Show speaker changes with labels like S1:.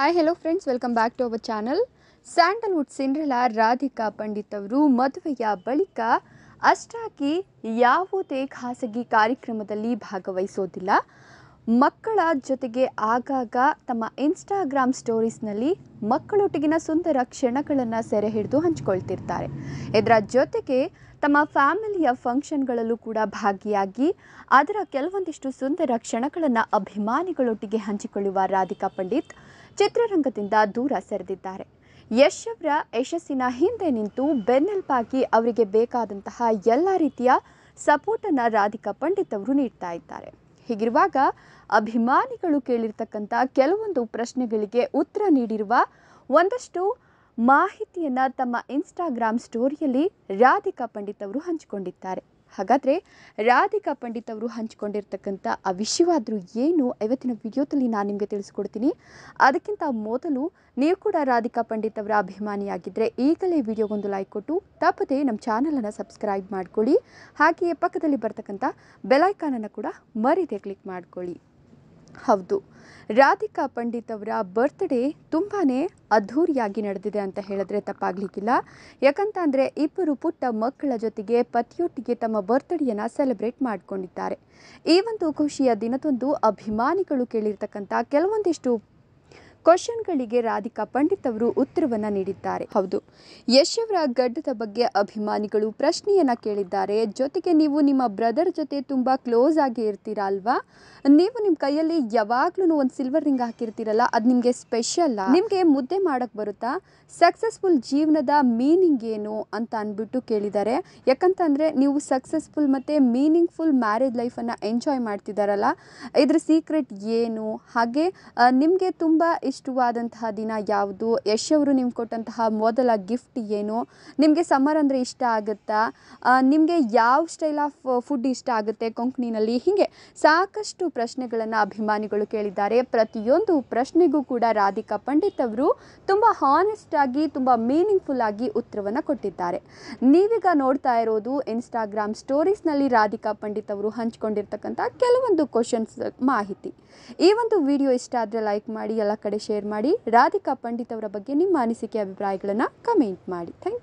S1: hi hello friends welcome back to our channel sandalwood Cinderella Radhika Pandit ಅವರು ಮದುವೆಯ ಬಳಿಕ ಅಷ್ಟಾಗಿ ಯಾವುದೇ ಖಾಸಗಿ ಕಾರ್ಯಕ್ರಮದಲ್ಲಿ ಭಾಗವಹಿಸೋದಿಲ್ಲ ಮಕ್ಕಳ ಜೊತೆಗೆ ಆಗಾಗ ತಮ್ಮ ಇನ್ಸ್ಟಾಗ್ರಾಮ್ ಸ್ಟೋರೀಸ್ನಲ್ಲಿ ಮಕ್ಕಳೊಟ್ಟಿಗಿನ ಸುಂದರ ಕ್ಷಣಗಳನ್ನು ಸೆರೆ ಹಿಡಿದು ಹಂಚಿಕೊಳ್ತಿರ್ತಾರೆ ಇದರ ಜೊತೆಗೆ ತಮ್ಮ ಫ್ಯಾಮಿಲಿಯ ಫಂಕ್ಷನ್ಗಳಲ್ಲೂ ಕೂಡ ಭಾಗಿಯಾಗಿ ಅದರ ಕೆಲವೊಂದಿಷ್ಟು ಸುಂದರ ಕ್ಷಣಗಳನ್ನು ಅಭಿಮಾನಿಗಳೊಟ್ಟಿಗೆ ಹಂಚಿಕೊಳ್ಳುವ ರಾಧಿಕಾ ಪಂಡಿತ್ ಚಿತ್ರರಂಗದಿಂದ ದೂರ ಸರಿದಿದ್ದಾರೆ ಯಶ್ ಅವರ ಯಶಸ್ಸಿನ ಹಿಂದೆ ನಿಂತು ಬೆನ್ನೆಲ್ಪಾಗಿ ಅವರಿಗೆ ಬೇಕಾದಂತಹ ಎಲ್ಲ ರೀತಿಯ ಸಪೋರ್ಟನ್ನು ರಾಧಿಕಾ ಪಂಡಿತ್ ಅವರು ನೀಡ್ತಾ ಇದ್ದಾರೆ ಹೀಗಿರುವಾಗ ಅಭಿಮಾನಿಗಳು ಕೇಳಿರ್ತಕ್ಕಂಥ ಕೆಲವೊಂದು ಪ್ರಶ್ನೆಗಳಿಗೆ ಉತ್ತರ ನೀಡಿರುವ ಒಂದಷ್ಟು ಮಾಹಿತಿಯನ್ನು ತಮ್ಮ ಇನ್ಸ್ಟಾಗ್ರಾಮ್ ಸ್ಟೋರಿಯಲ್ಲಿ ರಾಧಿಕಾ ಪಂಡಿತ್ ಅವರು ಹಂಚಿಕೊಂಡಿದ್ದಾರೆ ಹಾಗಾದರೆ ರಾಧಿಕಾ ಪಂಡಿತ್ ಅವರು ಹಂಚಿಕೊಂಡಿರ್ತಕ್ಕಂಥ ಆ ವಿಷಯವಾದರೂ ಏನು ಇವತ್ತಿನ ವಿಡಿಯೋದಲ್ಲಿ ನಾನು ನಿಮಗೆ ತಿಳಿಸ್ಕೊಡ್ತೀನಿ ಅದಕ್ಕಿಂತ ಮೊದಲು ನೀವು ಕೂಡ ರಾಧಿಕಾ ಪಂಡಿತ್ ಅವರ ಅಭಿಮಾನಿಯಾಗಿದ್ದರೆ ಈಗಲೇ ವಿಡಿಯೋಗೊಂದು ಲೈಕ್ ಕೊಟ್ಟು ತಪ್ಪದೆ ನಮ್ಮ ಚಾನಲನ್ನು ಸಬ್ಸ್ಕ್ರೈಬ್ ಮಾಡಿಕೊಳ್ಳಿ ಹಾಗೆಯೇ ಪಕ್ಕದಲ್ಲಿ ಬರ್ತಕ್ಕಂಥ ಬೆಲೈಕಾನನ್ನು ಕೂಡ ಮರೀದೆ ಕ್ಲಿಕ್ ಮಾಡಿಕೊಳ್ಳಿ ಹೌದು ರಾಧಿಕಾ ಪಂಡಿತ್ ಅವರ ಬರ್ತ್ಡೇ ತುಂಬಾ ಅದ್ಧೂರಿಯಾಗಿ ನಡೆದಿದೆ ಅಂತ ಹೇಳಿದ್ರೆ ತಪ್ಪಾಗಲಿಕ್ಕಿಲ್ಲ ಯಾಕಂತ ಅಂದರೆ ಇಬ್ಬರು ಪುಟ್ಟ ಮಕ್ಕಳ ಜೊತೆಗೆ ಪತಿಯೊಟ್ಟಿಗೆ ತಮ್ಮ ಬರ್ತ್ಡೇಯನ್ನು ಸೆಲೆಬ್ರೇಟ್ ಮಾಡಿಕೊಂಡಿದ್ದಾರೆ ಈ ಒಂದು ಖುಷಿಯ ದಿನದಂದು ಅಭಿಮಾನಿಗಳು ಕೇಳಿರ್ತಕ್ಕಂಥ ಕೆಲವೊಂದಿಷ್ಟು ಕ್ವಶನ್ಗಳಿಗೆ ರಾಧಿಕಾ ಪಂಡಿತ್ ಅವರು ಉತ್ತರವನ್ನು ನೀಡಿದ್ದಾರೆ ಹೌದು ಯಶ್ ಅವರ ಗಡ್ಡದ ಬಗ್ಗೆ ಅಭಿಮಾನಿಗಳು ಪ್ರಶ್ನೆಯನ್ನು ಕೇಳಿದ್ದಾರೆ ಜೊತೆಗೆ ನೀವು ನಿಮ್ಮ ಬ್ರದರ್ ಜೊತೆ ತುಂಬ ಕ್ಲೋಸ್ ಆಗಿ ಇರ್ತೀರಾ ಅಲ್ವಾ ನೀವು ನಿಮ್ಮ ಕೈಯಲ್ಲಿ ಯಾವಾಗ್ಲೂ ಒಂದು ಸಿಲ್ವರ್ ರಿಂಗ್ ಹಾಕಿರ್ತೀರಲ್ಲ ಅದು ನಿಮಗೆ ಸ್ಪೆಷಲ್ ನಿಮಗೆ ಮುದ್ದೆ ಮಾಡೋಕ್ಕೆ ಬರುತ್ತಾ ಸಕ್ಸಸ್ಫುಲ್ ಜೀವನದ ಮೀನಿಂಗ್ ಏನು ಅಂತ ಅಂದ್ಬಿಟ್ಟು ಕೇಳಿದ್ದಾರೆ ಯಾಕಂತಂದರೆ ನೀವು ಸಕ್ಸಸ್ಫುಲ್ ಮತ್ತು ಮೀನಿಂಗ್ಫುಲ್ ಮ್ಯಾರೇಜ್ ಲೈಫನ್ನು ಎಂಜಾಯ್ ಮಾಡ್ತಿದ್ದಾರಲ್ಲ ಇದ್ರ ಸೀಕ್ರೆಟ್ ಏನು ಹಾಗೆ ನಿಮಗೆ ತುಂಬ ಇಷ್ಟವಾದಂತಹ ದಿನ ಯಾವುದು ಯಶ್ ಅವರು ನಿಮ್ಗೆ ಕೊಟ್ಟಂತಹ ಮೊದಲ ಗಿಫ್ಟ್ ಏನು ನಿಮಗೆ ಸಮ್ಮರ್ ಅಂದರೆ ಇಷ್ಟ ಆಗುತ್ತಾ ನಿಮಗೆ ಯಾವ ಸ್ಟೈಲ್ ಆಫ್ ಫುಡ್ ಇಷ್ಟ ಆಗುತ್ತೆ ಕೊಂಕಣಿನಲ್ಲಿ ಹೀಗೆ ಸಾಕಷ್ಟು ಪ್ರಶ್ನೆಗಳನ್ನು ಅಭಿಮಾನಿಗಳು ಕೇಳಿದ್ದಾರೆ ಪ್ರತಿಯೊಂದು ಪ್ರಶ್ನೆಗೂ ಕೂಡ ರಾಧಿಕಾ ಪಂಡಿತ್ ಅವರು ತುಂಬ ಹಾನೆಸ್ಟ್ ಆಗಿ ತುಂಬ ಮೀನಿಂಗ್ಫುಲ್ ಆಗಿ ಉತ್ತರವನ್ನು ಕೊಟ್ಟಿದ್ದಾರೆ ನೀವೀಗ ನೋಡ್ತಾ ಇರೋದು ಇನ್ಸ್ಟಾಗ್ರಾಮ್ ಸ್ಟೋರೀಸ್ನಲ್ಲಿ ರಾಧಿಕಾ ಪಂಡಿತ್ ಅವರು ಹಂಚಿಕೊಂಡಿರ್ತಕ್ಕಂಥ ಕೆಲವೊಂದು ಕ್ವಶನ್ಸ್ ಮಾಹಿತಿ ಈ ಒಂದು ವಿಡಿಯೋ ಇಷ್ಟ ಆದರೆ ಲೈಕ್ ಮಾಡಿ ಎಲ್ಲ ಕಡೆ ಶೇರ್ ಮಾಡಿ ರಾಧಿಕಾ ಪಂಡಿತ್ ಅವರ ಬಗ್ಗೆ ನಿಮ್ಮ ಅನಿಸಿಕೆ ಅಭಿಪ್ರಾಯಗಳನ್ನು ಕಮೆಂಟ್ ಮಾಡಿ ಥ್ಯಾಂಕ್